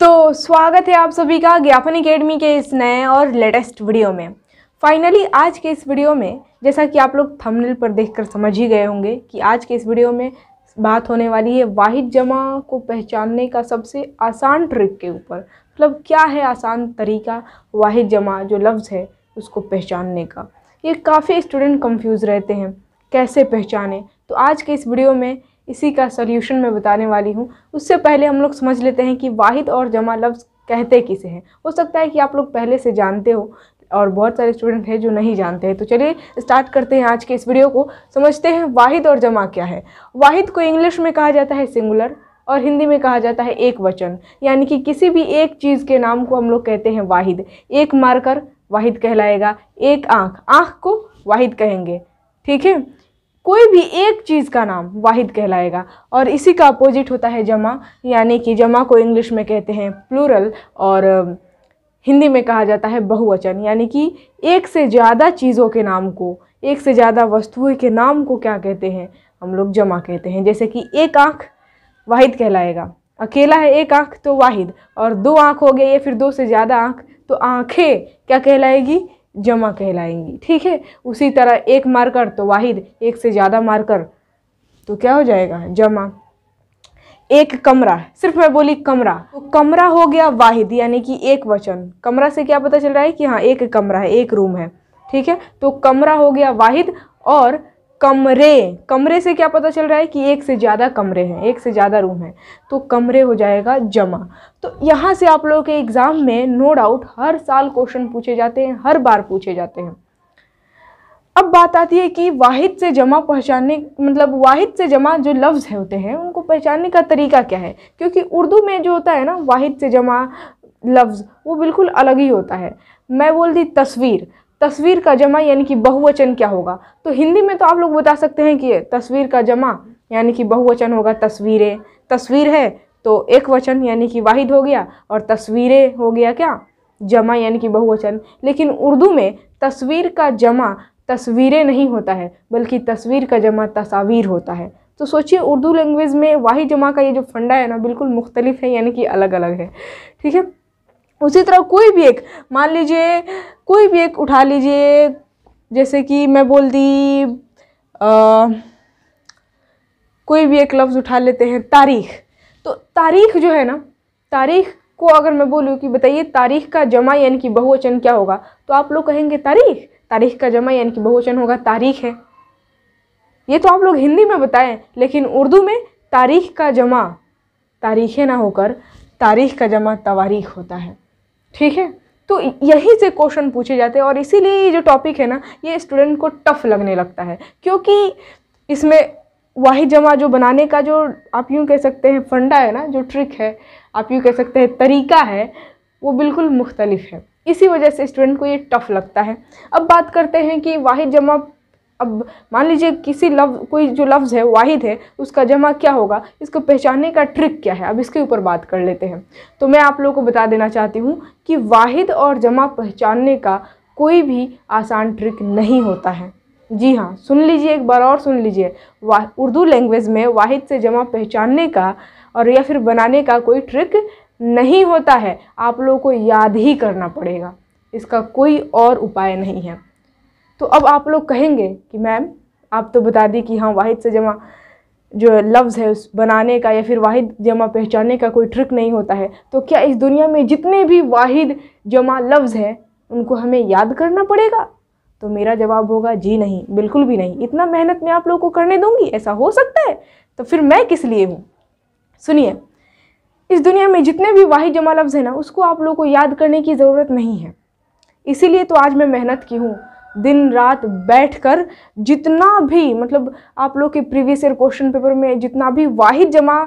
तो स्वागत है आप सभी का ज्ञापन एकेडमी के इस नए और लेटेस्ट वीडियो में फाइनली आज के इस वीडियो में जैसा कि आप लोग थंबनेल पर देखकर समझ ही गए होंगे कि आज के इस वीडियो में बात होने वाली है वाहिद जमा को पहचानने का सबसे आसान ट्रिक के ऊपर मतलब क्या है आसान तरीका वाहिद जमा जो लफ्ज़ है उसको पहचानने का ये काफ़ी स्टूडेंट कंफ्यूज रहते हैं कैसे पहचाने तो आज के इस वीडियो में इसी का सोल्यूशन मैं बताने वाली हूँ उससे पहले हम लोग समझ लेते हैं कि वाहिद और जमा लफ्ज़ कहते किसे हैं हो सकता है कि आप लोग पहले से जानते हो और बहुत सारे स्टूडेंट हैं जो नहीं जानते हैं तो चलिए स्टार्ट करते हैं आज के इस वीडियो को समझते हैं वाहिद और जमा क्या है वाहिद को इंग्लिश में कहा जाता है सिंगुलर और हिंदी में कहा जाता है एक वचन यानी कि किसी भी एक चीज़ के नाम को हम लोग कहते हैं वाहिद एक मारकर वाहिद कहलाएगा एक आँख आँख को वाहिद कहेंगे ठीक है कोई भी एक चीज़ का नाम वाहिद कहलाएगा और इसी का अपोजिट होता है जमा यानी कि जमा को इंग्लिश में कहते हैं प्लूरल और हिंदी में कहा जाता है बहुवचन यानी कि एक से ज़्यादा चीज़ों के नाम को एक से ज़्यादा वस्तुओं के नाम को क्या कहते हैं हम लोग जमा कहते हैं जैसे कि एक आँख वाहिद कहलाएगा अकेला है एक आँख तो वाहिद और दो आँख हो गई या फिर दो से ज़्यादा आँख तो आँखें क्या कहलाएगी जमा कहलाएंगी ठीक है उसी तरह एक मार्कर तो वाहिद एक से ज़्यादा मार्कर तो क्या हो जाएगा जमा एक कमरा सिर्फ मैं बोली कमरा तो कमरा हो गया वाहिद यानी कि एक वचन कमरा से क्या पता चल रहा है कि हाँ एक कमरा है एक रूम है ठीक है तो कमरा हो गया वाहिद और कमरे कमरे से क्या पता चल रहा है कि एक से ज़्यादा कमरे हैं एक से ज़्यादा रूम हैं तो कमरे हो जाएगा जमा तो यहाँ से आप लोगों के एग्ज़ाम में नो डाउट हर साल क्वेश्चन पूछे जाते हैं हर बार पूछे जाते हैं अब बात आती है कि वाहिद से जमा पहचानने मतलब वाहिद से जमा जो लफ्ज़ है होते हैं उनको पहचानने का तरीका क्या है क्योंकि उर्दू में जो होता है ना वाहिद से जमा लफ्ज़ वो बिल्कुल अलग ही होता है मैं बोल दी तस्वीर तस्वीर का जमा यानी कि बहुवचन क्या होगा तो हिंदी में तो आप लोग बता सकते हैं कि तस्वीर का जमा यानी कि बहुवचन होगा तस्वीरें तस्वीर है तो एक वचन यानी कि वाहिद हो गया और तस्वीरें हो गया क्या जमा यानी कि बहुवचन लेकिन उर्दू में तस्वीर का जमा तस्वीरें नहीं होता है बल्कि तस्वीर का जमा तस्वीर होता है तो सोचिए उर्दू लैंग्वेज में वाहि जमा का ये जो फंडा है ना बिल्कुल मुख्तलिफ है यानी कि अलग अलग है ठीक है उसी तरह कोई भी एक मान लीजिए कोई भी एक उठा लीजिए जैसे कि मैं बोल दी आ, कोई भी एक लफ्ज़ उठा लेते हैं तारीख तो तारीख जो है ना तारीख को अगर मैं बोलूँ कि बताइए तारीख का जमा यानी कि बहुवचन क्या होगा तो आप लोग कहेंगे तारीख तारीख का जमा यानी कि बहुवचन होगा तारीख है ये तो आप लोग हिंदी में बताएं लेकिन उर्दू में तारीख का जमा तारीखें ना होकर तारीख का जमा तवारीख होता है ठीक है तो यही से क्वेश्चन पूछे जाते हैं और इसीलिए ये जो टॉपिक है ना ये स्टूडेंट को टफ लगने लगता है क्योंकि इसमें वाहिद जमा जो बनाने का जो आप यूँ कह सकते हैं फंडा है ना जो ट्रिक है आप यूँ कह सकते हैं तरीका है वो बिल्कुल मुख्तलिफ है इसी वजह से स्टूडेंट को ये टफ़ लगता है अब बात करते हैं कि वाहिद जमा अब मान लीजिए किसी लव कोई जो लफ्ज़ है वाहिद है उसका जमा क्या होगा इसको पहचानने का ट्रिक क्या है अब इसके ऊपर बात कर लेते हैं तो मैं आप लोगों को बता देना चाहती हूँ कि वाहिद और जमा पहचानने का कोई भी आसान ट्रिक नहीं होता है जी हाँ सुन लीजिए एक बार और सुन लीजिए उर्दू लैंग्वेज में वाहिद से जमा पहचानने का और या फिर बनाने का कोई ट्रिक नहीं होता है आप लोगों को याद ही करना पड़ेगा इसका कोई और उपाय नहीं है तो अब आप लोग कहेंगे कि मैम आप तो बता दी कि हाँ वाहिद से जमा जो लफ्ज़ है उस बनाने का या फिर वाहिद जमा पहचानने का कोई ट्रिक नहीं होता है तो क्या इस दुनिया में जितने भी वाहिद जमा लफ्ज़ हैं उनको हमें याद करना पड़ेगा तो मेरा जवाब होगा जी नहीं बिल्कुल भी नहीं इतना मेहनत मैं आप लोगों को करने दूंगी ऐसा हो सकता है तो फिर मैं किस लिए हूँ सुनिए इस दुनिया में जितने भी वाहिद जमा लफ्ज़ हैं ना उसको आप लोगों को याद करने की ज़रूरत नहीं है इसीलिए तो आज मैं मेहनत की हूँ दिन रात बैठकर जितना भी मतलब आप लोग के प्रीवियस ईयर क्वेश्चन पेपर में जितना भी वाहिद जमा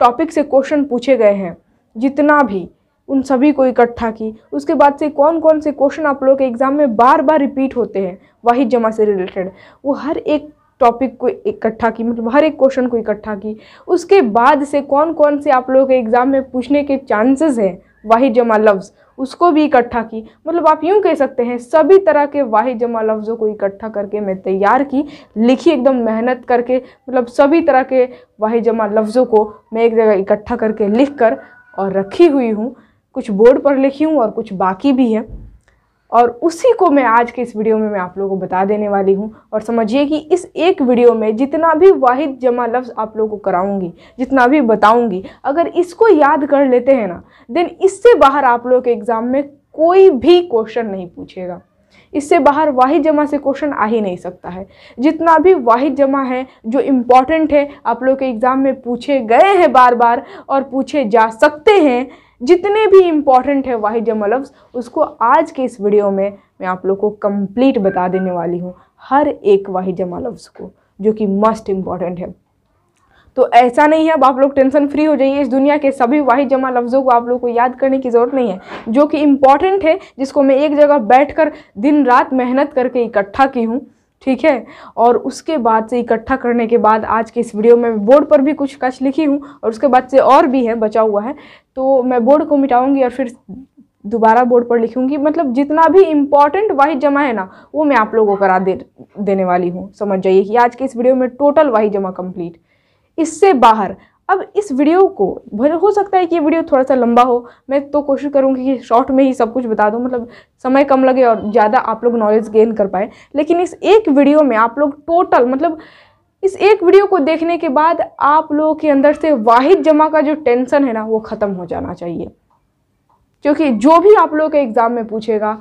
टॉपिक से क्वेश्चन पूछे गए हैं जितना भी उन सभी को इकट्ठा की उसके बाद से कौन कौन से क्वेश्चन आप लोग के एग्ज़ाम में बार बार रिपीट होते हैं वाहिद जमा से रिलेटेड वो हर एक टॉपिक को इकट्ठा की मतलब हर एक क्वेश्चन को इकट्ठा की उसके बाद से कौन कौन से आप लोगों के एग्ज़ाम में पूछने के चांसेस हैं वाहिद जमा लफ्ज़ उसको भी इकट्ठा की मतलब आप यूँ कह सकते हैं सभी तरह के वाहि जमा लफ्ज़ों को इकट्ठा करके मैं तैयार की लिखी एकदम मेहनत करके मतलब सभी तरह के वाहि जमा लफ्ज़ों को मैं एक जगह इकट्ठा करके लिख कर और रखी हुई हूँ कुछ बोर्ड पर लिखी हूँ और कुछ बाकी भी है और उसी को मैं आज के इस वीडियो में मैं आप लोगों को बता देने वाली हूँ और समझिए कि इस एक वीडियो में जितना भी वाहिद जमा लफ्ज़ आप लोगों को कराऊंगी जितना भी बताऊंगी अगर इसको याद कर लेते हैं ना देन इससे बाहर आप लोग के एग्ज़ाम में कोई भी क्वेश्चन नहीं पूछेगा इससे बाहर वाहिद जमा से क्वेश्चन आ ही नहीं सकता है जितना भी वाहिद जमा है जो इम्पॉर्टेंट है आप लोग के एग्ज़ाम में पूछे गए हैं बार बार और पूछे जा सकते हैं जितने भी इम्पॉर्टेंट है वाहिद जमा लफ्ज़ उसको आज के इस वीडियो में मैं आप लोग को कंप्लीट बता देने वाली हूँ हर एक वाहिद जमा लफ्ज़ को जो कि मस्ट इम्पॉर्टेंट है तो ऐसा नहीं है अब आप लोग टेंशन फ्री हो जाइए इस दुनिया के सभी वाहिद जमा लफ्ज़ों को आप लोग को याद करने की ज़रूरत नहीं है जो कि इम्पॉर्टेंट है जिसको मैं एक जगह बैठ कर दिन रात मेहनत करके इकट्ठा की हूँ ठीक है और उसके बाद से इकट्ठा करने के बाद आज के इस वीडियो में बोर्ड पर भी कुछ कच लिखी हूँ और उसके बाद से और भी है बचा हुआ है तो मैं बोर्ड को मिटाऊंगी और फिर दोबारा बोर्ड पर लिखूंगी मतलब जितना भी इम्पॉर्टेंट वाही जमा है ना वो मैं आप लोगों को करा दे देने वाली हूँ समझ जाइए कि आज के इस वीडियो में टोटल वाही जमा कम्प्लीट इससे बाहर अब इस वीडियो को भले हो सकता है कि ये वीडियो थोड़ा सा लंबा हो मैं तो कोशिश करूँगी कि शॉर्ट में ही सब कुछ बता दूँ मतलब समय कम लगे और ज़्यादा आप लोग नॉलेज गेन कर पाए लेकिन इस एक वीडियो में आप लोग टोटल मतलब इस एक वीडियो को देखने के बाद आप लोगों के अंदर से वाहिद जमा का जो टेंशन है ना वो ख़त्म हो जाना चाहिए क्योंकि जो भी आप लोग के एग्ज़ाम में पूछेगा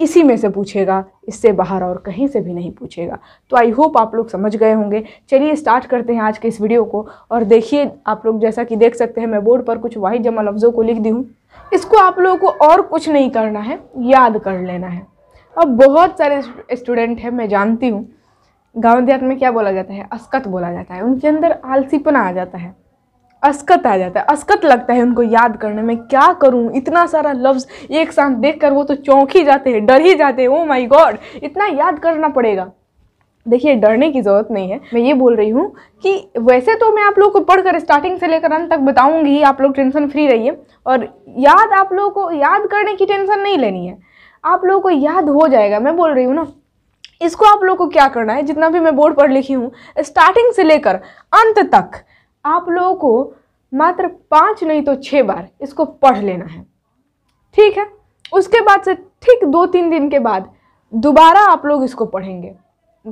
इसी में से पूछेगा इससे बाहर और कहीं से भी नहीं पूछेगा तो आई होप आप लोग समझ गए होंगे चलिए स्टार्ट करते हैं आज के इस वीडियो को और देखिए आप लोग जैसा कि देख सकते हैं मैं बोर्ड पर कुछ वाहिद जमा लफ्ज़ों को लिख दी हूँ इसको आप लोगों को और कुछ नहीं करना है याद कर लेना है अब बहुत सारे स्टूडेंट हैं मैं जानती हूँ गाँव देहात में क्या बोला जाता है अस्कत बोला जाता है उनके अंदर आलसीपना आ जाता है अस्कत आ जाता है अस्कत लगता है उनको याद करने में क्या करूं इतना सारा लफ्ज़ एक साथ देखकर वो तो चौंक ही जाते हैं डर ही जाते हैं ओ माय गॉड इतना याद करना पड़ेगा देखिए डरने की ज़रूरत नहीं है मैं ये बोल रही हूँ कि वैसे तो मैं आप लोग को पढ़कर स्टार्टिंग से लेकर अंत तक बताऊँगी आप लोग टेंशन फ्री रहिए और याद आप लोगों को याद करने की टेंशन नहीं लेनी है आप लोगों को याद हो जाएगा मैं बोल रही हूँ ना इसको आप लोग को क्या करना है जितना भी मैं बोर्ड पर लिखी हूँ स्टार्टिंग से लेकर अंत तक आप लोगों को मात्र पाँच नहीं तो छः बार इसको पढ़ लेना है ठीक है उसके बाद से ठीक दो तीन दिन के बाद दोबारा आप लोग इसको पढ़ेंगे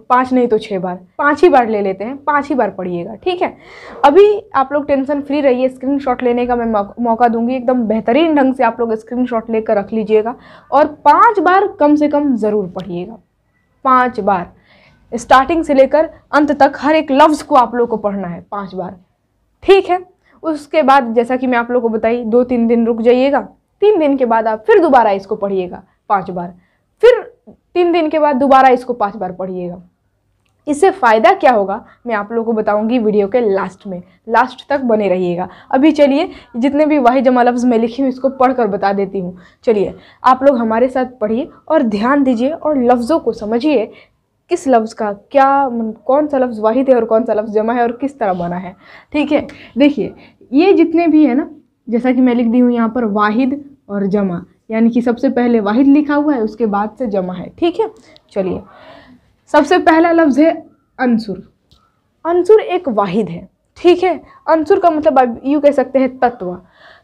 पाँच नहीं तो छः बार पाँच ही बार ले लेते हैं पाँच ही बार पढ़िएगा ठीक है अभी आप लोग टेंशन फ्री रहिए स्क्रीनशॉट लेने का मैं मौका दूंगी एकदम बेहतरीन ढंग से आप लोग स्क्रीनशॉट लेकर रख लीजिएगा और पाँच बार कम से कम ज़रूर पढ़िएगा पाँच बार स्टार्टिंग से लेकर अंत तक हर एक लफ्ज़ को आप लोग को पढ़ना है पाँच बार ठीक है उसके बाद जैसा कि मैं आप लोग को बताई दो तीन दिन रुक जाइएगा तीन दिन के बाद आप फिर दोबारा इसको पढ़िएगा पाँच बार फिर तीन दिन के बाद दोबारा इसको पाँच बार पढ़िएगा इससे फ़ायदा क्या होगा मैं आप लोगों को बताऊंगी वीडियो के लास्ट में लास्ट तक बने रहिएगा अभी चलिए जितने भी वाहि जमा लफ्ज़ मैं लिखी हूँ इसको पढ़कर बता देती हूँ चलिए आप लोग हमारे साथ पढ़िए और ध्यान दीजिए और लफ्ज़ों को समझिए किस लफ्ज़ का क्या कौन सा लफ्ज़ वाहिद है और कौन सा लफ्ज़ जमा है और किस तरह बना है ठीक है देखिए ये जितने भी है ना जैसा कि मैं लिख दी हूँ यहाँ पर वाहिद और जमा यानी कि सबसे पहले वाहिद लिखा हुआ है उसके बाद से जमा है ठीक है चलिए सबसे पहला लफ्ज़ है अंसुर अंसुर एक वाहिद है ठीक है अंसुर का मतलब आप यूँ कह सकते हैं तत्व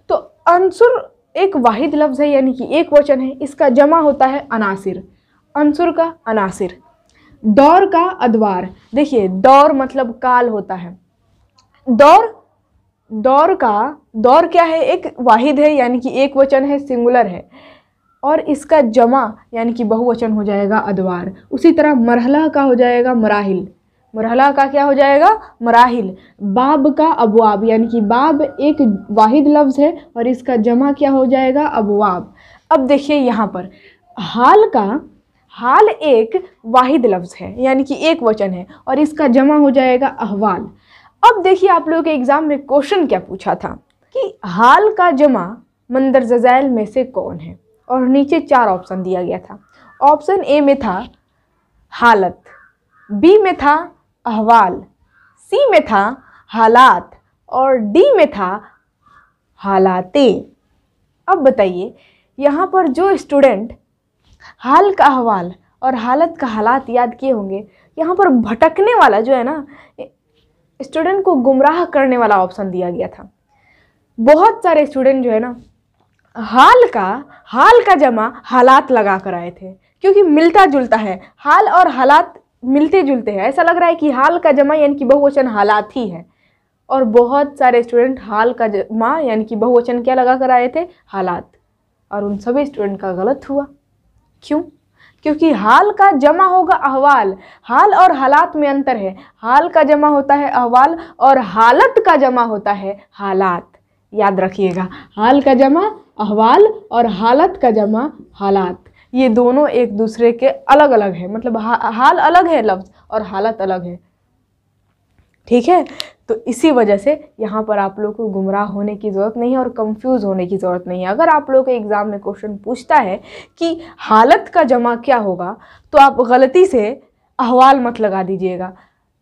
तो अंसुर एक वाहिद लफ्ज़ है यानी कि एक वचन है इसका जमा होता है अनासिर अंसुर का अनासिर दौर का अद्वार देखिए दौर मतलब काल होता है दौर दौर का दौर क्या है एक वाहिद है यानी कि एक वचन है सिंगुलर है और इसका जमा यानी कि बहुवचन हो जाएगा अद्वार उसी तरह मरहला का हो जाएगा मराहिल मरहला का क्या हो जाएगा मराहिल बाब का अबवाब यानी कि बाब एक वाहिद लफ्ज़ है और इसका जमा क्या हो जाएगा अबवाब अब देखिए यहाँ पर हाल का हाल एक वाहिद लफ्ज़ है यानी कि एक वचन है और इसका जमा हो जाएगा अहवाल अब देखिए आप लोगों के एग्ज़ाम में क्वेश्चन क्या पूछा था कि हाल का जमा मंदर जजैल में से कौन है और नीचे चार ऑप्शन दिया गया था ऑप्शन ए में था हालत बी में था अहवाल सी में था हालात और डी में था हालाते अब बताइए यहाँ पर जो स्टूडेंट हाल का अहवाल और हालत का हालात याद किए होंगे यहाँ पर भटकने वाला जो है ना स्टूडेंट को गुमराह करने वाला ऑप्शन दिया गया था बहुत सारे स्टूडेंट जो है ना हाल का हाल का जमा हालात लगा कर आए थे क्योंकि मिलता जुलता है हाल और हालात मिलते जुलते हैं ऐसा लग रहा है कि हाल का जमा यानी कि बहुवचन हालात ही है और बहुत सारे स्टूडेंट हाल का जमा यानी कि बहुवचन क्या लगा कर आए थे हालात और उन सभी स्टूडेंट का गलत हुआ क्यों क्योंकि हाल का जमा होगा अहवाल हाल और हालात में अंतर है हाल का जमा होता है अहवाल और हालत का जमा होता है हालात याद रखिएगा हाल का जमा अहवाल और हालत का जमा हालात ये दोनों एक दूसरे के अलग अलग है मतलब हा, हाल अलग है लफ्ज़ और हालत अलग है ठीक है तो इसी वजह से यहाँ पर आप लोग को गुमराह होने की ज़रूरत नहीं है और कंफ्यूज होने की ज़रूरत नहीं है अगर आप लोग के एग्ज़ाम में क्वेश्चन पूछता है कि हालत का जमा क्या होगा तो आप गलती से अहवाल मत लगा दीजिएगा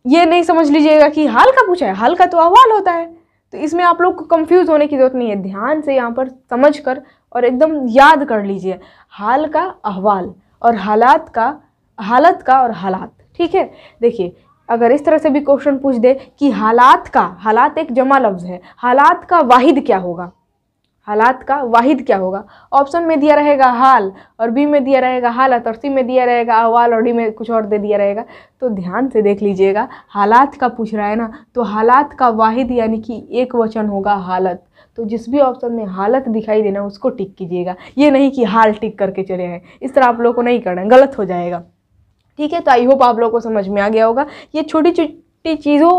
ये नहीं समझ लीजिएगा कि हाल का पूछा है हाल का तो अहवाल होता है तो इसमें आप लोग को कंफ्यूज होने की ज़रूरत नहीं है ध्यान से यहाँ पर समझ कर और एकदम याद कर लीजिए हाल का अहवाल और हालात का हालत का और हालात ठीक है देखिए अगर इस तरह से भी क्वेश्चन पूछ दे कि हालात का हालात एक जमा लफ्ज़ है हालात का वाहिद क्या होगा हालात का वाहिद क्या होगा ऑप्शन में दिया रहेगा हाल और बी में दिया रहेगा हालत और सी में दिया रहेगा अहवाल और डी में कुछ और दे दिया रहेगा तो ध्यान से देख लीजिएगा हालात का पूछ रहा है ना तो हालात का वाहिद यानी कि एक वचन होगा हालत तो जिस भी ऑप्शन में हालत दिखाई देना उसको टिक कीजिएगा ये नहीं कि हाल टिक करके चले हैं इस तरह आप लोग को नहीं करना गलत हो जाएगा ठीक है तो आई होप आप लोगों को समझ में आ गया होगा ये छोटी छोटी चीज़ों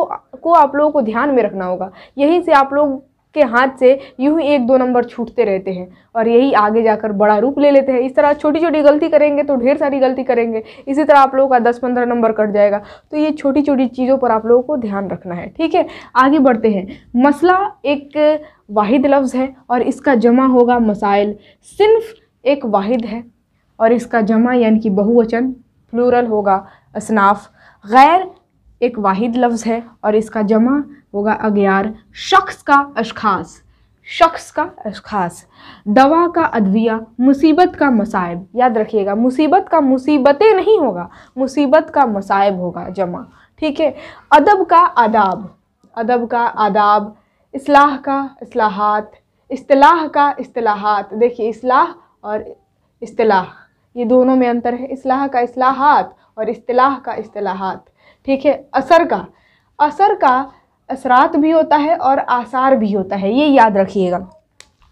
को आप लोगों को ध्यान में रखना होगा यहीं से आप लोग के हाथ से यूँ ही एक दो नंबर छूटते रहते हैं और यही आगे जाकर बड़ा रूप ले लेते हैं इस तरह छोटी छोटी गलती करेंगे तो ढेर सारी गलती करेंगे इसी तरह आप लोगों का दस पंद्रह नंबर कट जाएगा तो ये छोटी छोटी चीज़ों पर आप लोगों को ध्यान रखना है ठीक है आगे बढ़ते हैं मसला एक वाहिद लफ्ज़ है और इसका जमा होगा मसाइल सिर्फ एक वाहिद है और इसका जमा यानी कि बहुवचन प्लूरल होगा असनाफ गैर एक वाहिद लफ्ज़ है और इसका जमा होगा अगयार शख्स का अशखास शख्स का अशखास दवा का अदविया मुसीबत का मसायब याद रखिएगा मुसीबत का मुसीबतें नहीं होगा मुसीबत का मसायब होगा जमा ठीक है अदब का आदाब अदब का आदाब इसलाह का असलाहत इस्तलाह का इस्तलाहत देखिए इसलाह और इस्तलाह ये दोनों में अंतर है असलाह का असलाहत और असलाह का असलाहत ठीक है असर का असर का असरात भी होता है और आसार भी होता है ये याद रखिएगा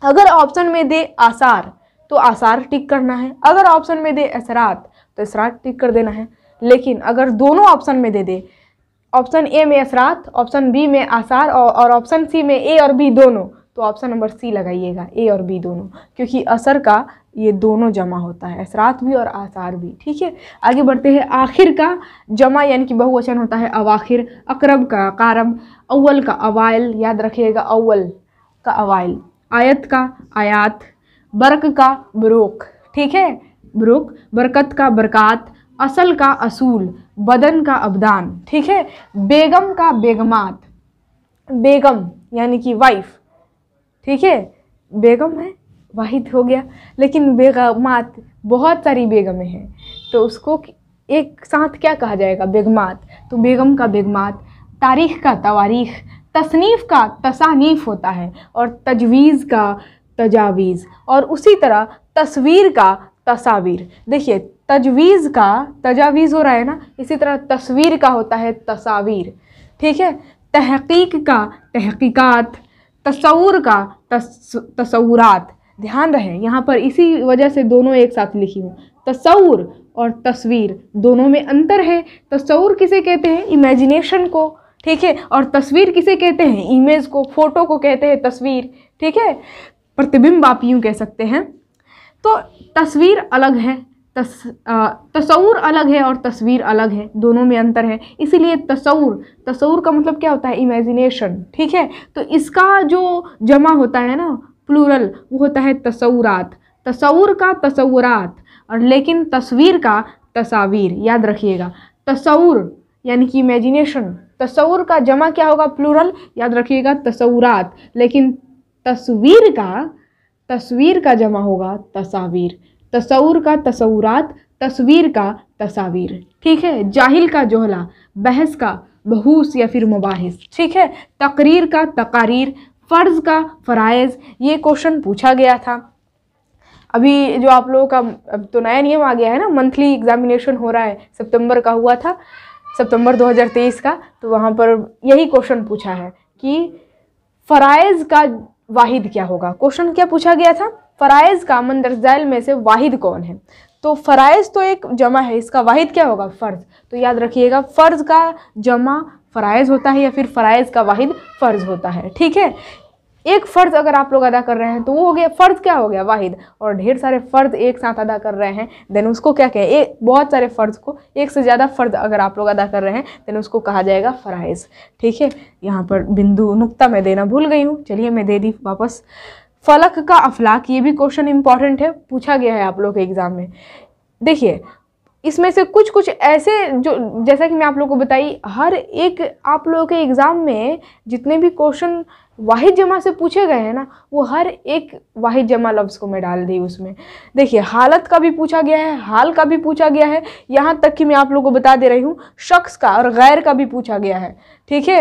अगर ऑप्शन में दे आसार तो आसार टिक करना है अगर ऑप्शन में दे असरात तो असरात टिक कर देना है लेकिन अगर दोनों ऑप्शन में दे दे ऑप्शन ए में असरात ऑप्शन बी में आसार और ऑप्शन सी में ए और बी दोनों तो ऑप्शन नंबर सी लगाइएगा ए और बी दोनों क्योंकि असर का ये दोनों जमा होता है असरात भी और आसार भी ठीक है आगे बढ़ते हैं आखिर का जमा यानी कि बहुवचन होता है अवाखिर अकरब का कारब अव्वल का अवाइल याद रखिएगा अव्वल का अवाइल आयत का आयात बरक का बरोक ठीक है बरुक बरकत का बरकत असल का असूल बदन का अबदान ठीक है बेगम का बेगमात बेगम यानी कि वाइफ ठीक है बेगम है वाहिद हो गया लेकिन बेगमात बहुत सारी बेगमें हैं तो उसको एक साथ क्या कहा जाएगा बेगमात तो बेगम का बेगमात तारीख का तवारीख तसनीफ़ का तसानीफ़ होता है और तजवीज़ का तजावीज़ और उसी तरह तस्वीर का तस्वीर देखिए तजवीज़ का तजावीज़ हो रहा है ना इसी तरह तस्वीर का होता है तस्वीर ठीक है तहकीक का तहकीकात तस्वूर का तस तस्वूरात ध्यान रहे यहाँ पर इसी वजह से दोनों एक साथ लिखी हूँ तस्वूर और तस्वीर दोनों में अंतर है तस्वूर किसे कहते हैं इमेजिनेशन को ठीक है और तस्वीर किसे कहते हैं इमेज को फोटो को कहते हैं तस्वीर ठीक है प्रतिबिंब आप यूँ कह सकते हैं तो तस्वीर अलग है तस तस्वूर अलग है और तस्वीर अलग है दोनों में अंतर है इसीलिए तस्वूर तस्वूर का मतलब क्या होता है इमेजिनेशन ठीक है तो इसका जो जमा होता है ना प्लूरल वो होता है तस्वूरात तस्वूर का तस्वूरात और लेकिन तस्वीर का तस्वीर याद रखिएगा तस्वूर यानी कि इमेजिनेशन तस्वूर का जमा क्या होगा प्लूरल याद रखिएगा तस्वूरात लेकिन तस्वीर का तस्वीर का जमा होगा तस्वीर तस्वूर का तस्वूरात तस्वीर का तस्वीर ठीक है जाहिल का जोहला बहस का बहूस या फिर मुबाहिस ठीक है तकरीर का तकारीर फ़र्ज़ का फ़रज़ ये क्वेश्चन पूछा गया था अभी जो आप लोगों का अब तो नया नियम आ गया है ना मंथली एग्ज़ामिनेशन हो रहा है सितंबर का हुआ था सितंबर 2023 का तो वहाँ पर यही क्वेश्चन पूछा है कि फ़रज़ का वाहिद क्या होगा क्वेश्चन क्या पूछा गया था फ़रज़ का मंदरजैल में से वाहिद कौन है तो फ़रज़ तो एक जमा है इसका वाहिद क्या होगा फ़र्ज़ तो याद रखिएगा फ़र्ज़ का जमा फ़राइज़ होता है या फिर फ़राइज़ का वाहिद फ़र्ज़ होता है ठीक है एक फ़र्ज़ अगर आप लोग अदा कर रहे हैं तो वो हो गया फ़र्ज़ क्या हो गया वाहिद और ढेर सारे फ़र्ज़ एक साथ अदा कर रहे हैं देन उसको क्या कहें एक बहुत सारे फ़र्ज़ को एक से ज़्यादा फ़र्ज़ अगर आप लोग अदा कर रहे हैं देन उसको कहा जाएगा फ़राइज़ ठीक है यहाँ पर बिंदु नुकता मैं देना भूल गई हूँ चलिए मैं दे दी वापस फलक का अफलाक ये भी क्वेश्चन इंपॉर्टेंट है पूछा गया है आप लोग के एग्ज़ाम में देखिए इसमें से कुछ कुछ ऐसे जो जैसा कि मैं आप लोगों को बताई हर एक आप लोगों के एग्ज़ाम में जितने भी क्वेश्चन वाहिद जमा से पूछे गए हैं ना वो हर एक वाहिद जमा लफ्ज़ को मैं डाल दी उसमें देखिए हालत का भी पूछा गया है हाल का भी पूछा गया है यहाँ तक कि मैं आप लोगों को बता दे रही हूँ शख्स का और गैर का भी पूछा गया है ठीक है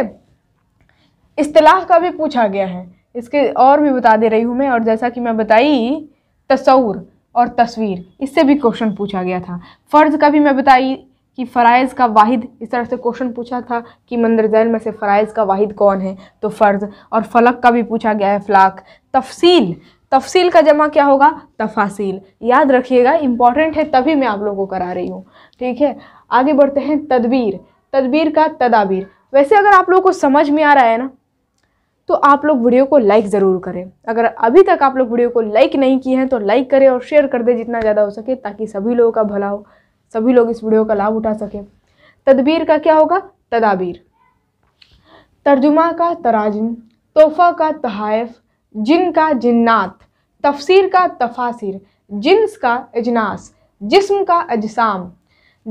इस्तलाह का भी पूछा गया है इसके और भी बता दे रही हूँ मैं और जैसा कि मैं बताई तस्वूर और तस्वीर इससे भी क्वेश्चन पूछा गया था फ़र्ज़ का भी मैं बताई कि फ़राइज़ का वाहिद इस तरह से क्वेश्चन पूछा था कि जैन में से फ़राइज़ का वाहिद कौन है तो फ़र्ज़ और फ़लक का भी पूछा गया है फ़लाक तफसील तफसील का जमा क्या होगा तफासिल याद रखिएगा इंपॉर्टेंट है तभी मैं आप लोगों को करा रही हूँ ठीक है आगे बढ़ते हैं तदबीर तदबीर का तदाबीर वैसे अगर आप लोगों को समझ में आ रहा है ना तो आप लोग वीडियो को लाइक ज़रूर करें अगर अभी तक आप लोग वीडियो को लाइक नहीं किए हैं तो लाइक करें और शेयर कर दें जितना ज़्यादा हो सके ताकि सभी लोगों का भला हो सभी लोग इस वीडियो का लाभ उठा सकें तदबीर का क्या होगा तदाबीर तर्जुमा का तराजम तोहफ़ा का तहफ जिन का जिन्नात तफसीर का तफासिर जिन्स का अजनास जिस्म का अजसाम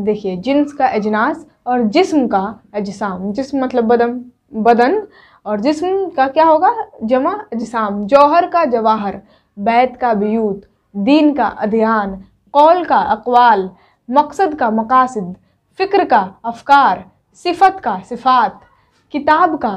देखिए जिन्स का अजनास और जिस्म का अजसाम जिस्म मतलब बदन बदन और जिसम का क्या होगा जमा जिसाम जौहर का जवाहर बैत का बयूत दीन का अध्ययन कौल का अकवाल मकसद का मकासद फ़िक्र का अफकार सिफत का सिफात किताब का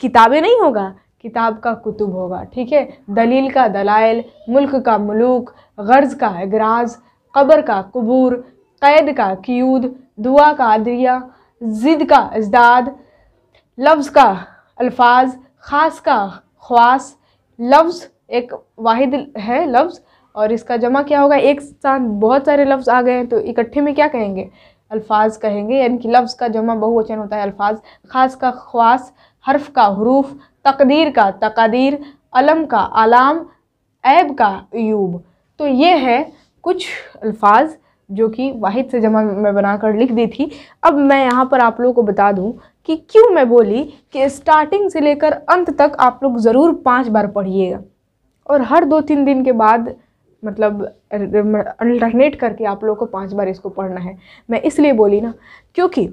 किताबें नहीं होगा किताब का कुतुब होगा ठीक है दलील का दलाइल मुल्क का मलूक गर्ज़ का एगराज कब्र का कबूर कैद का क्यूद दुआ का अदरिया ज़िद का अजदाद लफ्ज़ का अल्फाज ख़ास का ख्वास लफ्ज़ एक वाहिद है लफ्ज़ और इसका जमा क्या होगा एक साथ बहुत सारे लफ्ज़ आ गए हैं तो इकट्ठे में क्या कहेंगे अल्फाज कहेंगे यानी कि लफ्ज़ का जमा बहुवचन होता है अल्फाज ख़ास का ख्वास हर्फ का हरूफ तकदीर का तकदीर अलम का आलाम ऐब का यूब तो ये है कुछ अल्फाज जो कि वाहिद से जमा मैं बनाकर लिख दी थी अब मैं यहाँ पर आप लोगों को बता दूँ कि क्यों मैं बोली कि स्टार्टिंग से लेकर अंत तक आप लोग ज़रूर पाँच बार पढ़िएगा और हर दो तीन दिन के बाद मतलब अल्टरनेट करके आप लोग को पाँच बार इसको पढ़ना है मैं इसलिए बोली ना क्योंकि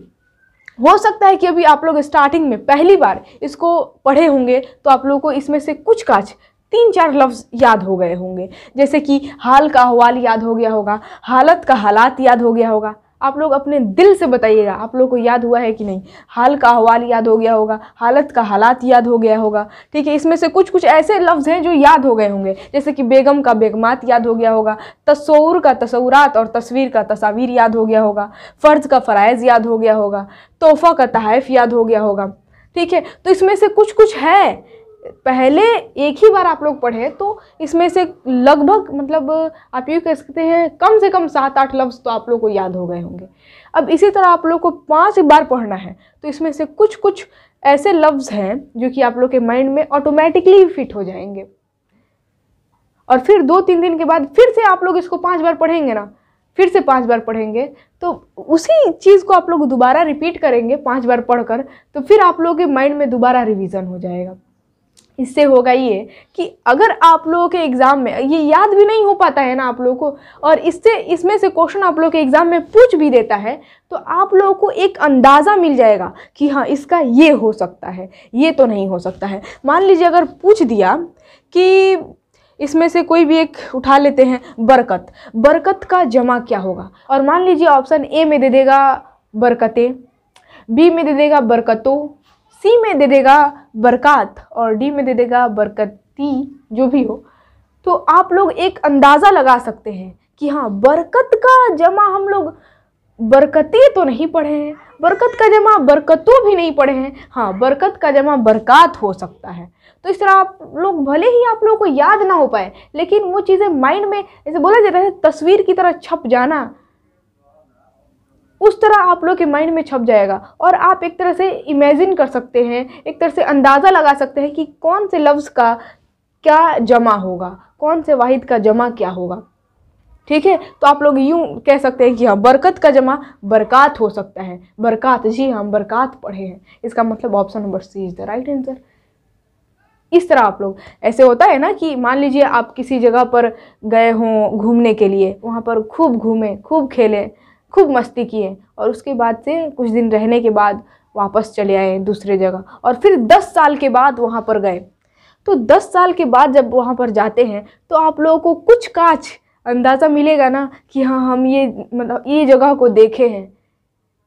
हो सकता है कि अभी आप लोग स्टार्टिंग में पहली बार इसको पढ़े होंगे तो आप लोगों को इसमें से कुछ काज तीन चार लफ्ज़ याद हो गए होंगे जैसे कि हाल का हवाल याद हो गया होगा हालत का हालात याद हो गया होगा आप लोग अपने दिल से बताइएगा आप लोग को याद हुआ है कि नहीं हाल का हवाल याद हो गया होगा हालत का हालात याद हो गया होगा ठीक है इसमें से कुछ कुछ ऐसे लफ्ज़ हैं जो याद हो गए होंगे जैसे कि बेगम का बेगमात याद हो गया होगा तस्वूर का तस्वूरात और तस्वीर का तस्वीर याद हो गया होगा फ़र्ज़ का फ़रज़ याद हो गया होगा तोहफ़ा का तहफ़ याद हो गया होगा ठीक है तो इसमें से कुछ कुछ है पहले एक ही बार आप लोग पढ़े तो इसमें से लगभग मतलब आप ये कह सकते हैं कम से कम सात आठ लफ्ज़ तो आप लोग को याद हो गए होंगे अब इसी तरह आप लोग को पाँच बार पढ़ना है तो इसमें से कुछ कुछ ऐसे लफ्ज़ हैं जो कि आप लोग के माइंड में ऑटोमेटिकली फिट हो जाएंगे और फिर दो तीन दिन के बाद फिर से आप लोग इसको पाँच बार पढ़ेंगे ना फिर से पांच बार पढ़ेंगे तो उसी चीज़ को आप लोग दोबारा रिपीट करेंगे पांच बार पढ़कर तो फिर आप लोग के माइंड में दोबारा रिवीजन हो जाएगा इससे होगा ये कि अगर आप लोगों के एग्ज़ाम में ये याद भी नहीं हो पाता है ना आप लोगों को और इससे इसमें से क्वेश्चन आप लोगों के एग्ज़ाम में पूछ भी देता है तो आप लोगों को एक अंदाज़ा मिल जाएगा कि हाँ इसका ये हो सकता है ये तो नहीं हो सकता है मान लीजिए अगर पूछ दिया कि इसमें से कोई भी एक उठा लेते हैं बरकत बरकत का जमा क्या होगा और मान लीजिए ऑप्शन ए में दे देगा बरकतें बी में दे देगा बरकतों सी में दे देगा बरक़ात और डी में दे देगा बरकती जो भी हो तो आप लोग एक अंदाज़ा लगा सकते हैं कि हाँ बरकत का जमा हम लोग बरकती तो नहीं पढ़े हैं बरकत का जमा बरकतों भी नहीं पढ़े हैं हाँ बरकत का जमा बरकत हो सकता है तो इस तरह आप लोग भले ही आप लोगों को याद ना हो पाए लेकिन वो चीज़ें माइंड में जैसे बोला जाता है तस्वीर की तरह छप जाना उस तरह आप लोग के माइंड में छप जाएगा और आप एक तरह से इमेजिन कर सकते हैं एक तरह से अंदाज़ा लगा सकते हैं कि कौन से लफ्ज़ का क्या जमा होगा कौन से वाहिद का जमा क्या होगा ठीक है तो आप लोग यूँ कह सकते हैं कि हाँ बरकत का जमा बरकत हो सकता है बरकत जी हाँ, हम बरकत पढ़े हैं इसका मतलब option number C is the right answer इस तरह आप लोग ऐसे होता है ना कि मान लीजिए आप किसी जगह पर गए हों घूमने के लिए वहाँ पर खूब घूमें खूब खेलें खूब मस्ती किए और उसके बाद से कुछ दिन रहने के बाद वापस चले आए दूसरे जगह और फिर दस साल के बाद वहाँ पर गए तो दस साल के बाद जब वहाँ पर जाते हैं तो आप लोगों को कुछ काच अंदाज़ा मिलेगा ना कि हाँ हम ये मतलब ये जगह को देखे हैं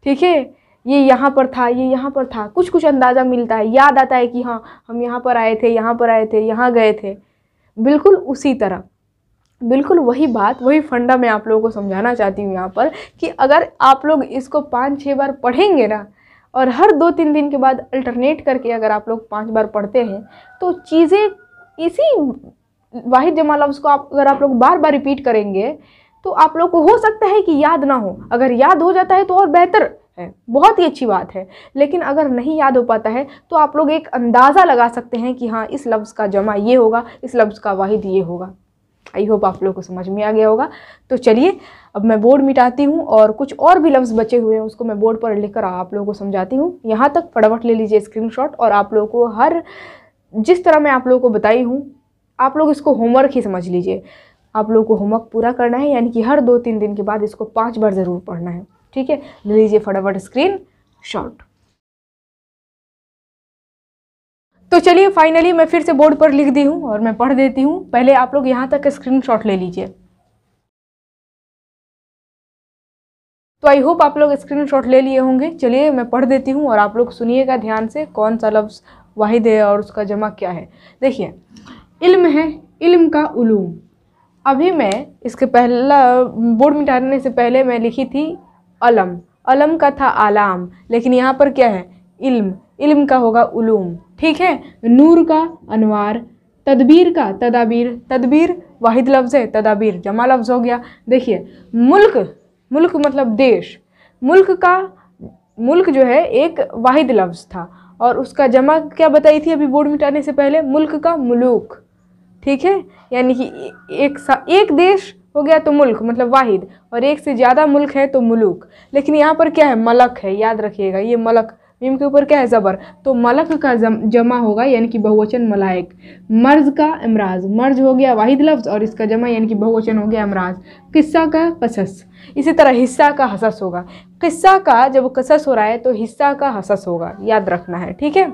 ठीक है ये यहाँ पर था ये यहाँ पर था कुछ कुछ अंदाज़ा मिलता है याद आता है कि हाँ हम यहाँ पर आए थे यहाँ पर आए थे यहाँ गए थे बिल्कुल उसी तरह बिल्कुल वही बात वही फंडा मैं आप लोगों को समझाना चाहती हूँ यहाँ पर कि अगर आप लोग इसको पाँच छः बार पढ़ेंगे ना और हर दो तीन दिन के बाद अल्टरनेट करके अगर आप लोग पाँच बार पढ़ते हैं तो चीज़ें इसी वाहिद जमा लफ्ज़ को आप अगर आप लोग बार बार रिपीट करेंगे तो आप लोग को हो सकता है कि याद ना हो अगर याद हो जाता है तो और बेहतर है बहुत ही अच्छी बात है लेकिन अगर नहीं याद हो पाता है तो आप लोग एक अंदाज़ा लगा सकते हैं कि हाँ इस लफ्ज़ का जमा ये होगा इस लफ्ज़ का वाहिद ये होगा आई होप आप लोगों को समझ में आ गया होगा तो चलिए अब मैं बोर्ड मिटाती हूँ और कुछ और भी लफ्ज़ बचे हुए हैं उसको मैं बोर्ड पर लिखकर आप लोगों को समझाती हूँ यहाँ तक फटाफट ले लीजिए स्क्रीनशॉट और आप लोगों को हर जिस तरह मैं आप लोगों को बताई हूँ आप लोग इसको होमवर्क ही समझ लीजिए आप लोगों को होमवर्क पूरा करना है यानी कि हर दो तीन दिन के बाद इसको पाँच बार ज़रूर पढ़ना है ठीक है ले लीजिए फटाफट स्क्रीन शॉट तो चलिए फाइनली मैं फिर से बोर्ड पर लिख दी हूँ और मैं पढ़ देती हूँ पहले आप लोग यहाँ तक स्क्रीनशॉट ले लीजिए तो आई होप आप लोग स्क्रीनशॉट ले लिए होंगे चलिए मैं पढ़ देती हूँ और आप लोग सुनिएगा ध्यान से कौन सा लफ्ज़ वाहिद है और उसका जमा क्या है देखिए इल्म है इल्म का उलूम अभी मैं इसके पहला बोर्ड मिटाने से पहले मैं लिखी थी अलम अलम का था आलाम लेकिन यहाँ पर क्या है इल्म इल्म का होगा उलूम ठीक है नूर का अनवार तदबीर का तदाबीर तदबीर वाहिद लफ्ज़ है तदाबीर जमा लफ्ज़ हो गया देखिए मुल्क मुल्क मतलब देश मुल्क का मुल्क जो है एक वाहिद लफ्ज़ था और उसका जमा क्या बताई थी अभी बोर्ड मिटाने से पहले मुल्क का मुलूक ठीक है यानी कि एक सा एक देश हो गया तो मुल्क मतलब वाहिद और एक से ज़्यादा मुल्क है तो मुलूक लेकिन यहाँ पर क्या है मलक है याद रखिएगा ये मलक मीम के ऊपर क्या है ज़बर तो मलक का जमा होगा यानी कि बहुवचन मलायक मर्ज का अमराज मर्ज हो गया वाहिद लफ्ज़ और इसका जमा यानी कि बहुवचन हो गया अमराज किस्सा का कसस इसी तरह हिस्सा का हसस होगा किस्सा का जब कसस हो रहा है तो हिस्सा का हसस होगा याद रखना है ठीक है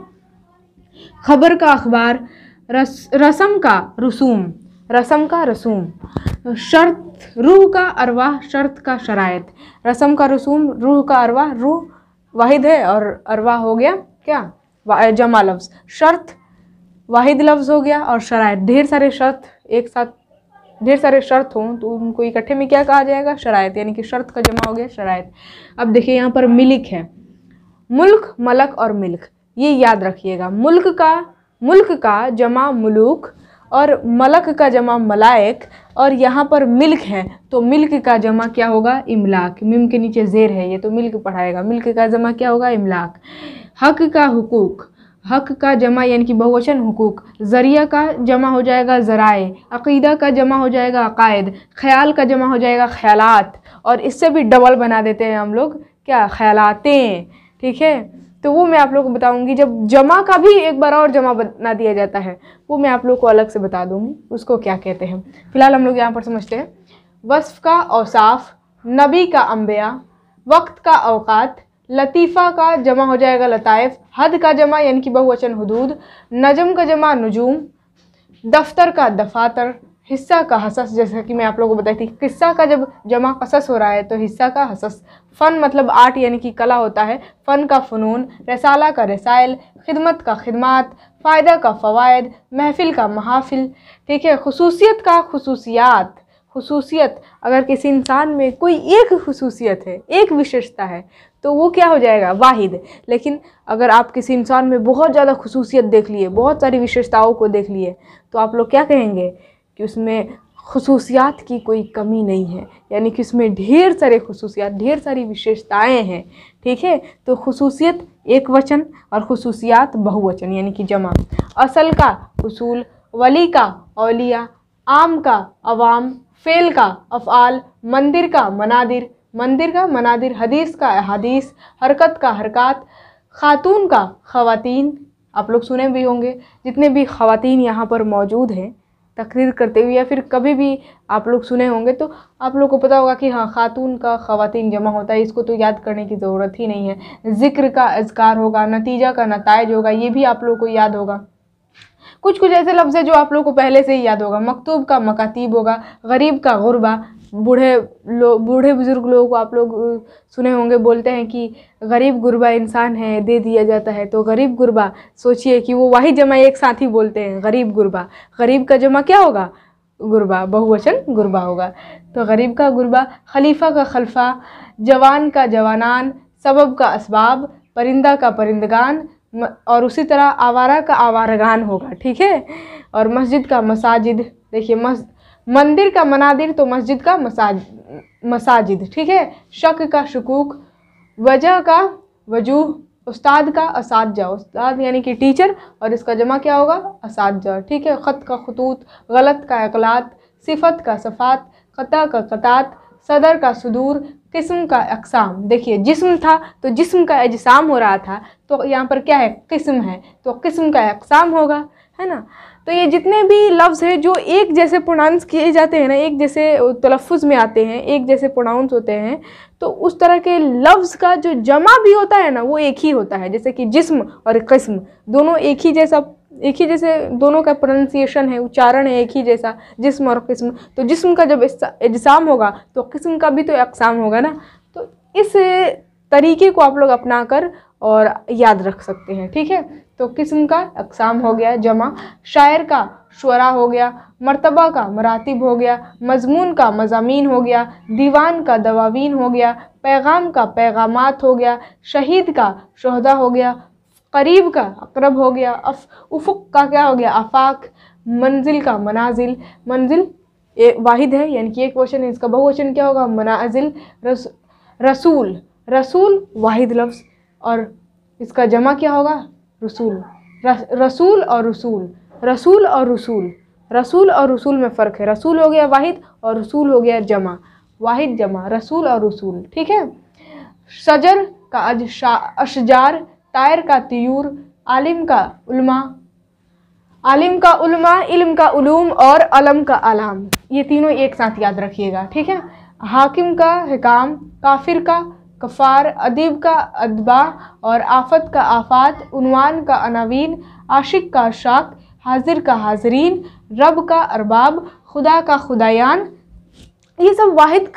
खबर का अखबार रस रसम का रसूम रसम का रसूम शर्त रूह का अरवा शर्त का शरात रसम का रसूम रूह का अरवा रूह वाहिद है और अरवा हो गया क्या जमा लफ्ज़ शर्त वाहिद लफ्ज़ हो गया और शरात ढेर सारे शर्त एक साथ ढेर सारे शर्त हों तो उनको इकट्ठे में क्या कहा जाएगा शरात यानी कि शर्त का जमा हो गया शरायत अब देखिए यहाँ पर मिलिक है मुल्क मलक और मिल्क ये याद रखिएगा मुल्क का मुल्क का जमा मलूक और मलक का जमा मलायक और यहाँ पर मिल्क है तो मिल्क का जमा क्या होगा इमलाक मिम के नीचे जेर है ये तो मिल्क पढ़ाएगा मिल्क का जमा क्या होगा इमलाक हक का हुकूक हक का जमा यानी कि बहुवचन हुकूक ज़रिया का जमा हो जाएगा ज़राए अकीदा का जमा हो जाएगा अकायद ख्याल का जमा हो जाएगा ख्यालात और इससे भी डबल बना देते हैं हम लोग क्या ख्यालातें ठीक है तो वो मैं आप लोग को बताऊंगी जब जमा का भी एक बार और जमा बना दिया जाता है वो मैं आप लोग को अलग से बता दूंगी उसको क्या कहते हैं फिलहाल हम लोग यहाँ पर समझते हैं वस्फ का औसाफ नबी का अम्बिया वक्त का अवकात लतीफ़ा का जमा हो जाएगा लताइफ हद का जमा यानी कि बहुवचन हदूद नजम का जमा नजूम दफ्तर का दफातर हिस्सा का हसस जैसा कि मैं आप लोगों को बताई थी किस्सा का जब जमा कसस हो रहा है तो हिस्सा का हसस फ़न मतलब आर्ट यानी कि कला होता है फ़न का फ़नून रसाला का रसायल खिदमत का खिदमत फ़ायदा का फ़वाद महफिल का महाफिल ठीक है खसूसियत का खसूसियात खसूसियत अगर किसी इंसान में कोई एक खसूसियत है एक विशेषता है तो वो क्या हो जाएगा वाहिद लेकिन अगर आप किसी इंसान में बहुत ज़्यादा खसूसियत देख लिए बहुत सारी विशेषताओं को देख लिए तो आप लोग क्या कहेंगे कि उसमें खसूसियात की कोई कमी नहीं है यानी कि उसमें ढेर सारे खसूसियात ढेर सारी विशेषताएं हैं ठीक है तो खसूसियत एक वचन और खसूसियात बहुवचन यानी कि जमा असल का उसूल वली का अलिया आम का अवाम फ़ेल का अफ़ाल मंदिर का मनादिर मंदिर का मनादिर हदीस का अदीस हरकत का हरकत ख़ातून का खातन आप लोग सुने भी होंगे जितने भी ख़वातीन यहाँ पर मौजूद हैं तकरीर करते हुए या फिर कभी भी आप लोग सुने होंगे तो आप लोग को पता होगा कि हाँ खातून का ख़वातीन जमा होता है इसको तो याद करने की ज़रूरत ही नहीं है ज़िक्र का अजगार होगा नतीजा का नतज होगा ये भी आप लोग को याद होगा कुछ कुछ ऐसे लफ्ज़ है जो आप लोग को पहले से ही याद होगा मकतूब का मकातीब होगा गरीब का गुरबा बूढ़े लोग बूढ़े बुज़ुर्ग लोगों को आप लोग सुने होंगे बोलते हैं कि गरीब गुरबा इंसान है दे दिया जाता है तो गरीब गुरबा सोचिए कि वो वाही जमा एक साथ ही बोलते हैं गरीब गुरबा गरीब का जमा क्या होगा गुरबा बहुवचन गुरबा होगा तो गरीब का गुरबा खलीफा का खलफा जवान का जवानान सबब का इसबाब परिंदा का परिंदगान और उसी तरह आवारा का आवारगान होगा ठीक है और मस्जिद का मसाजिद देखिए मस्जिद मंदिर का मनादिर तो मस्जिद का मसाज मसाजिद ठीक है शक का शकूक वजह का वजूह उस्ताद का असाजा उस्ताद यानी कि टीचर और इसका जमा क्या होगा असाजा ठीक है ख़त का खतूत गलत का अकलात सिफत का सफ़ात कता का कतात सदर का सदूर किस्म का अकसाम देखिए जिस्म था तो जिस्म का अजसाम हो रहा था तो यहाँ पर क्या है किस्म है तो किस्म का अकसाम होगा है ना तो ये जितने भी लफ्ज़ हैं जो एक जैसे प्रोनाउंस किए जाते हैं ना एक जैसे तलफ़ में आते हैं एक जैसे प्रोनाउंस होते हैं तो उस तरह के लफ्ज़ का जो जमा भी होता है ना वो एक ही होता है जैसे कि जिस्म और कस्म दोनों एक ही जैसा एक ही जैसे दोनों का प्रोनाउंसिएशन है उच्चारण है एक ही जैसा जिस्म और किस्म तो जिस्म का जब एजसाम होगा तो किस्म का भी तो अकसाम होगा ना तो इस तरीके को आप लोग अपना कर और याद रख सकते हैं ठीक है तो किस्म का अकसाम हो गया जमा शायर का शुरा हो गया मरतबा का मरातब हो गया मजमून का मजामी हो गया दीवान का दवावीन हो गया पैगाम का पैगाम हो गया शहीद का शहदा हो गया करीब का अकरब हो गया अफ उफुक का क्या हो गया आफाक मंजिल का मनाजिल मंजिल ये वाहिद है यानी कि एक क्वेश्चन है इसका बहुवचन क्या होगा मनाजिल रस रसूल रसूल वाहिद लफ्ज़ और इसका जमा क्या होगा रसूल रसूल और रसूल रसूल और रसूल रसूल और रसूल में फ़र्क है रसूल हो गया वाहिद और रसूल हो गया जमा वाहिद जमा रसूल और रसूल ठीक है शजर का अज अशजार तायर का तयूर आलिम का उल्मा आलिम का उल्मा इल्म का उलूम और अलम का आलाम ये तीनों एक साथ याद रखिएगा ठीक है हाकिम का हकाम काफिर का कफ़ार अदीब का अदबा और आफ़त का आफ़ात उनवान का अनावीन आशिक का शाक हाजिर का हाजरीन रब का अरबाब खुदा का खुदायान ये सब वाहिद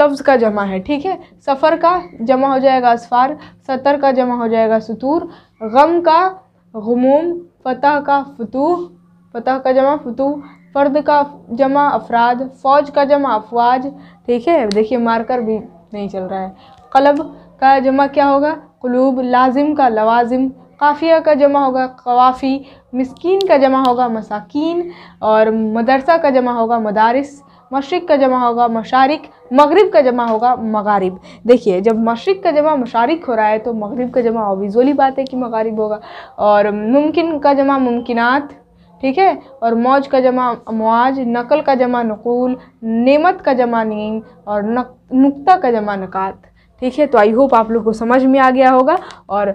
लफ्ज़ का जमा है ठीक है सफ़र का जमा हो जाएगा असफ़ार सतर का जमा हो जाएगा सतूर गम का गमूम फतह का फतूह फतह का जमा फतूह फ़र्द का जमा अफराद फ़ौज का जमा अफवाज ठीक है देखिए मारकर भी नहीं चल रहा है कलब का जमा क्या होगा कलूब लाजिम का लवाजिम काफिया का जमा होगा कवाफ़ी मस्किन का जमा होगा मसाकिन और मदरसा का जमा होगा मदारस मशरक़ का जमा होगा मशारक मगरब का जमा होगा मगारब देखिए जब मशरक़ का जमा मशारक हो रहा है तो मगरब का जमा ऑबिजोली बात है कि मगारब होगा और मुमकिन का जमा मुमकिन ठीक है और मौज का जमा मौज नकल का जमा नकूल नेमत का जमा नीम और नक नुक्ता का जमा नकात ठीक है तो आई होप आप लोग को समझ में आ गया होगा और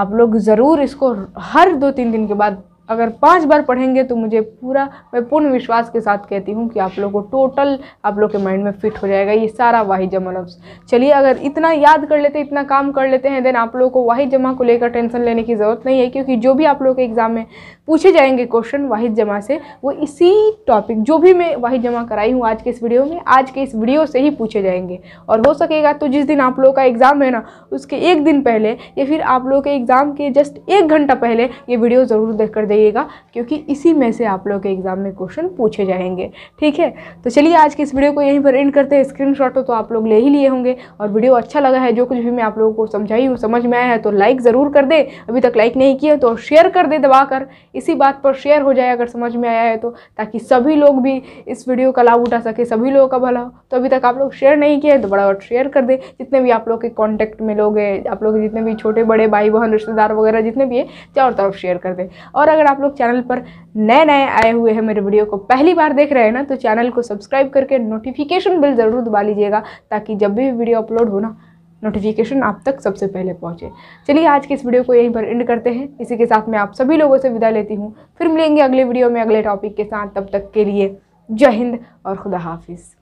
आप लोग ज़रूर इसको हर दो तीन दिन के बाद अगर पांच बार पढ़ेंगे तो मुझे पूरा मैं पूर्ण विश्वास के साथ कहती हूँ कि आप लोगों को टोटल आप लोग के माइंड में फिट हो जाएगा ये सारा वाहि जमा लफ्स चलिए अगर इतना याद कर लेते इतना काम कर लेते हैं देन आप लोगों को वाहि जमा को लेकर टेंशन लेने की ज़रूरत नहीं है क्योंकि जो भी आप लोग के एग्ज़ाम में पूछे जाएंगे क्वेश्चन वाहिद जमा से वो इसी टॉपिक जो भी मैं वाहिद जमा कराई हूँ आज के इस वीडियो में आज के इस वीडियो से ही पूछे जाएंगे और हो सकेगा तो जिस दिन आप लोगों का एग्ज़ाम है ना उसके एक दिन पहले या फिर आप लोगों के एग्ज़ाम के जस्ट एक घंटा पहले ये वीडियो ज़रूर देख कर जाइए करिएगा क्योंकि इसी में से आप लोग के एग्ज़ाम में क्वेश्चन पूछे जाएंगे ठीक है तो चलिए आज की इस वीडियो को यहीं पर एंड करते हैं स्क्रीन तो, तो आप लोग ले ही लिए होंगे और वीडियो अच्छा लगा है जो कुछ भी मैं आप लोगों को समझाई हूँ समझ में आया है तो लाइक ज़रूर कर दे अभी तक लाइक नहीं किया तो शेयर कर दे दबा कर इसी बात पर शेयर हो जाए अगर समझ में आया है तो ताकि सभी लोग भी इस वीडियो का लाभ उठा सके सभी लोगों का भला हो तो अभी तक आप लोग शेयर नहीं किया है तो बड़ा शेयर कर दे जितने भी आप लोग के कॉन्टैक्ट में लोग हैं आप लोग जितने भी छोटे बड़े भाई बहन रिश्तेदार वगैरह जितने भी है चारों तरफ शेयर कर दे और अगर अगर आप लोग चैनल पर नए नए आए हुए हैं मेरे वीडियो को पहली बार देख रहे हैं ना तो चैनल को सब्सक्राइब करके नोटिफिकेशन बिल ज़रूर दबा लीजिएगा ताकि जब भी वीडियो अपलोड हो ना नोटिफिकेशन आप तक सबसे पहले पहुँचे चलिए आज के इस वीडियो को यहीं पर एंड करते हैं इसी के साथ मैं आप सभी लोगों से विदा लेती हूँ फिर मिलेंगे अगले वीडियो में अगले टॉपिक के साथ तब तक के लिए जय हिंद और खुदा हाफिज़